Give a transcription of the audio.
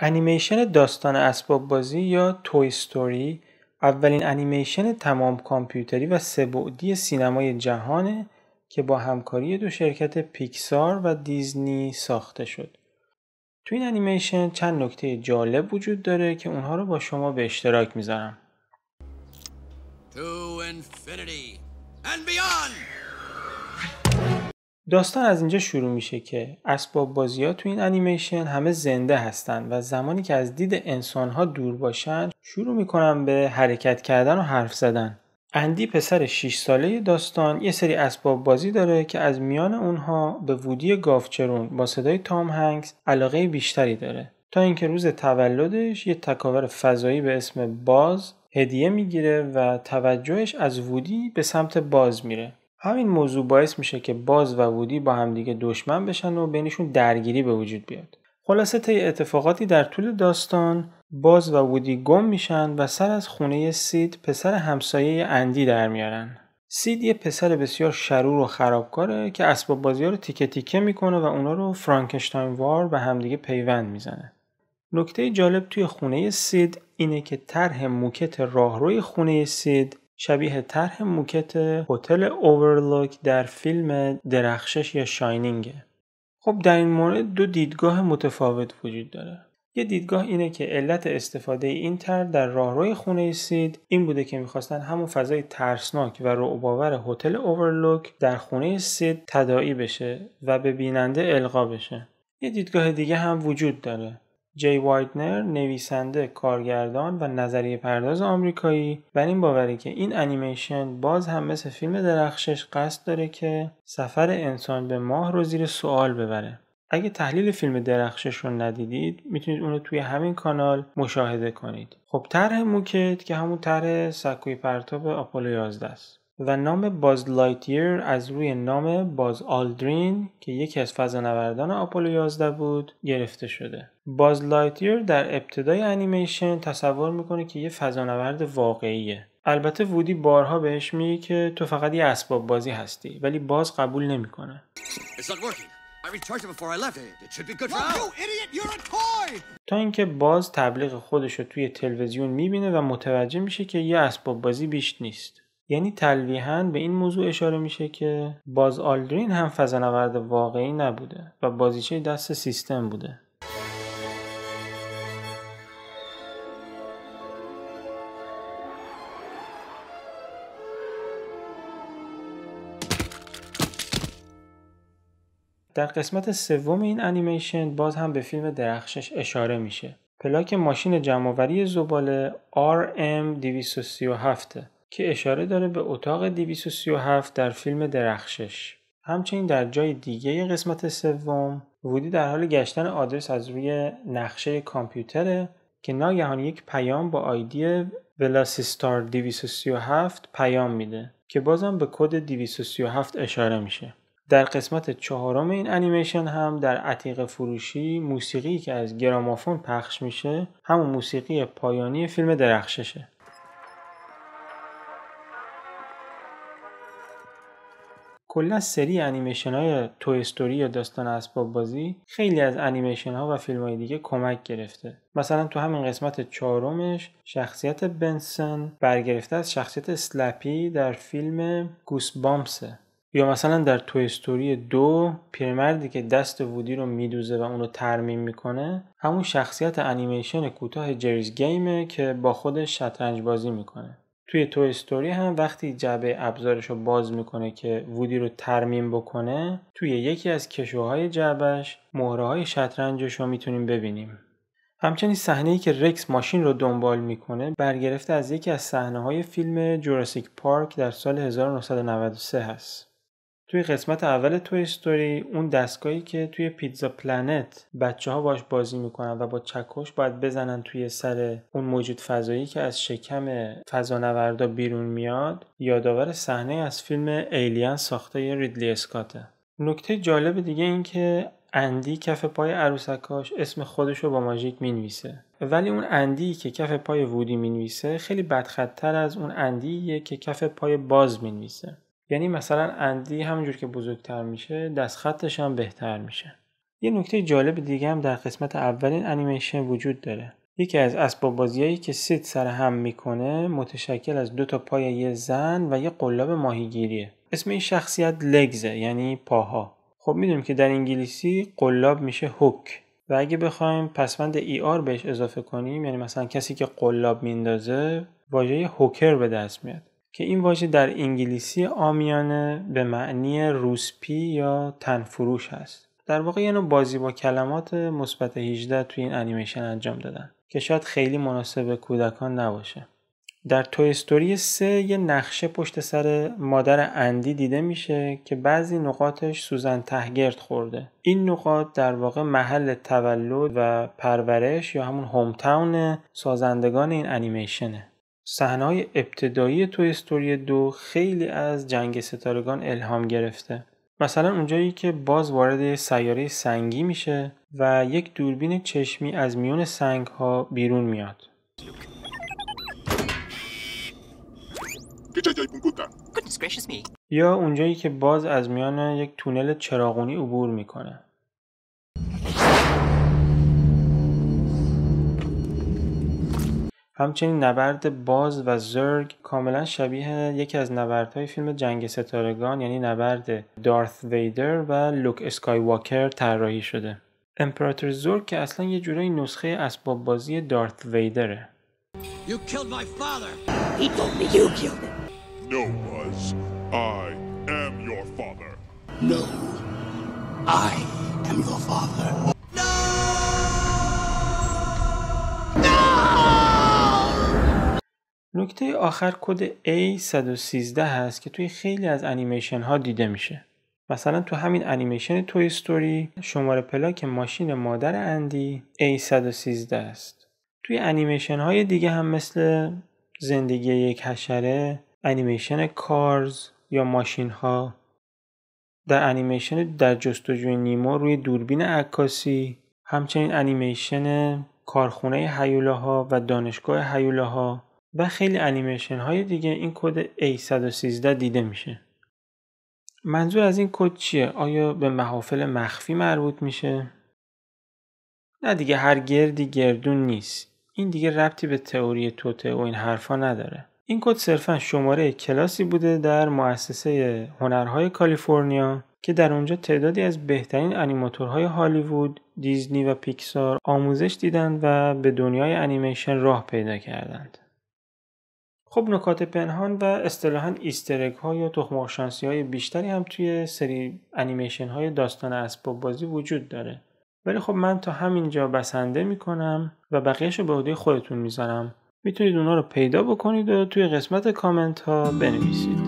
انیمیشن داستان اسباب بازی یا توی ستوری اولین انیمیشن تمام کامپیوتری و سه‌بعدی سینمای جهانه که با همکاری دو شرکت پیکسار و دیزنی ساخته شد. تو این انیمیشن چند نکته جالب وجود داره که اونها رو با شما به اشتراک میذارم. داستان از اینجا شروع میشه که اسباب بازی ها تو این انیمیشن همه زنده هستن و زمانی که از دید انسان ها دور باشن شروع میکنن به حرکت کردن و حرف زدن اندی پسر 6 ساله داستان یه سری اسباب بازی داره که از میان اونها به وودی گافچرون با صدای تام هنگس علاقه بیشتری داره تا اینکه روز تولدش یه تکاور فضایی به اسم باز هدیه میگیره و توجهش از وودی به سمت باز میره همین موضوع باعث میشه که باز و وودی با همدیگه دشمن بشن و بینشون درگیری به وجود بیاد خلاصه طی اتفاقاتی در طول داستان باز و وودی گم میشن و سر از خونه سید پسر همسایه اندی در میارن سید یه پسر بسیار شرور و خرابکاره که اسباب بازی رو تیکه تیکه میکنه و اونا رو فرانکشتاین وار به همدیگه پیوند میزنه. نکته جالب توی خونه سید اینه که طرح موکت راهروی خونه سید شبیه طرح موکت هتل اوورلوک در فیلم درخشش یا شاینینگ. خب در این مورد دو دیدگاه متفاوت وجود داره یه دیدگاه اینه که علت استفاده این تر در راهروی خونه سید این بوده که میخواستن همون فضای ترسناک و رعباور هتل اوورلوک در خونه سید تدائی بشه و به بیننده القا بشه یه دیدگاه دیگه هم وجود داره جی وایدنر نویسنده، کارگردان و نظریه پرداز آمریکایی بر این باوره که این انیمیشن باز هم مثل فیلم درخشش قصد داره که سفر انسان به ماه رو زیر سوال ببره. اگه تحلیل فیلم درخشش رو ندیدید میتونید اون رو توی همین کانال مشاهده کنید. خب طرح موکت که همون طرح سکوی پرتاب آپولو 11 است. و نام باز لایتیر از روی نام باز آلدرین که یکی از فضانوردان آپولو 11 بود گرفته شده. باز لایتیر در ابتدای انیمیشن تصور میکنه که یه فضانورد واقعیه. البته وودی بارها بهش میگه که تو فقط یه اسباب بازی هستی ولی باز قبول نمیکنه. تا اینکه باز تبلیغ خودش رو توی تلویزیون میبینه و متوجه میشه که یه اسباب بازی بیش نیست. یعنی تلویحا به این موضوع اشاره میشه که باز آلدرین هم فضانورد واقعی نبوده و بازیچه دست سیستم بوده در قسمت سوم این انیمیشن باز هم به فیلم درخشش اشاره میشه. پلاک ماشین جمعوری زباله RM237 که اشاره داره به اتاق 237 در فیلم درخشش. همچنین در جای دیگه قسمت سوم وودی در حال گشتن آدرس از روی نقشه کامپیوتره که ناگهان یک پیام با آیدی ولاسیستار 237 پیام میده که بازم به کد 237 اشاره میشه. در قسمت چهارم این انیمیشن هم در عتیق فروشی موسیقی که از گرامافون پخش میشه همون موسیقی پایانی فیلم درخششه. کلا سری انیمیشن های استوری یا داستان اسباب بازی خیلی از انیمیشن ها و فیلم های دیگه کمک گرفته مثلا تو همین قسمت چهارمش شخصیت بنسن برگرفته از شخصیت سلپی در فیلم گوس بامسه یا مثلا در توی استوری دو پیرمردی که دست وودی رو میدوزه و اونو ترمیم میکنه همون شخصیت انیمیشن کوتاه جریز گیمه که با خودش شطرنج بازی میکنه توی توی استوری هم وقتی جعبه ابزارش رو باز میکنه که وودی رو ترمیم بکنه توی یکی از کشوهای جعبهش مهره های شطرنجش رو میتونیم ببینیم همچنین صحنه ای که رکس ماشین رو دنبال میکنه برگرفته از یکی از صحنه های فیلم جوراسیک پارک در سال 1993 هست توی قسمت اول توی استوری اون دستگاهی که توی پیتزا پلنت بچه ها باش بازی میکنن و با چکش باید بزنن توی سر اون موجود فضایی که از شکم فضانوردا بیرون میاد یادآور صحنه از فیلم ایلیان ساخته یه ریدلی اسکاته نکته جالب دیگه این که اندی کف پای عروسکاش اسم خودش رو با ماژیک مینویسه ولی اون اندی که کف پای وودی مینویسه خیلی بدخطتر از اون اندی که کف پای باز مینویسه یعنی مثلا اندی همونجور که بزرگتر میشه خطش هم بهتر میشه یه نکته جالب دیگه هم در قسمت اولین انیمیشن وجود داره یکی از اسباب بازیایی که سید سر هم میکنه متشکل از دو تا پای یه زن و یه قلاب ماهیگیریه اسم این شخصیت لگزه یعنی پاها خب میدونیم که در انگلیسی قلاب میشه هوک و اگه بخوایم پسوند ای آر بهش اضافه کنیم یعنی مثلا کسی که قلاب میندازه واژه هوکر به دست میاد که این واژه در انگلیسی آمیانه به معنی روسپی یا تنفروش است. در واقع یه نوع بازی با کلمات مثبت 18 توی این انیمیشن انجام دادن که شاید خیلی مناسب کودکان نباشه. در توی استوری 3 یه نقشه پشت سر مادر اندی دیده میشه که بعضی نقاطش سوزن تهگرد خورده. این نقاط در واقع محل تولد و پرورش یا همون هومتاون سازندگان این انیمیشنه. صحنه‌های ابتدایی تو استوری دو خیلی از جنگ ستارگان الهام گرفته مثلا اونجایی که باز وارد سیاره سنگی میشه و یک دوربین چشمی از میون سنگ ها بیرون میاد یا اونجایی که باز از میان یک تونل چراغونی عبور میکنه همچنین نبرد باز و زرگ کاملا شبیه یکی از نبردهای فیلم جنگ ستارگان یعنی نبرد دارث ویدر و لوک اسکای واکر طراحی شده. امپراتور زرگ که اصلا یه جورایی نسخه اسباب بازی دارث ویدره. نکته آخر کد A113 هست که توی خیلی از انیمیشن ها دیده میشه. مثلا تو همین انیمیشن توی استوری شماره پلاک ماشین مادر اندی A113 است. توی انیمیشن های دیگه هم مثل زندگی یک حشره، انیمیشن کارز یا ماشین ها در انیمیشن در جستجوی نیما روی دوربین عکاسی همچنین انیمیشن کارخونه هیوله و دانشگاه هیوله و خیلی انیمیشن های دیگه این کد A113 دیده میشه منظور از این کد چیه؟ آیا به محافل مخفی مربوط میشه؟ نه دیگه هر گردی گردون نیست این دیگه ربطی به تئوری توته و این حرفا نداره این کد صرفا شماره کلاسی بوده در مؤسسه هنرهای کالیفرنیا که در اونجا تعدادی از بهترین انیماتورهای هالیوود، دیزنی و پیکسار آموزش دیدند و به دنیای انیمیشن راه پیدا کردند. خب نکات پنهان و اصطلاحا ایسترک ها یا تخم های بیشتری هم توی سری انیمیشن های داستان اسباب بازی وجود داره ولی خب من تا همینجا بسنده میکنم و بقیهش رو به عهده خودتون میذارم میتونید اونا رو پیدا بکنید و توی قسمت کامنت ها بنویسید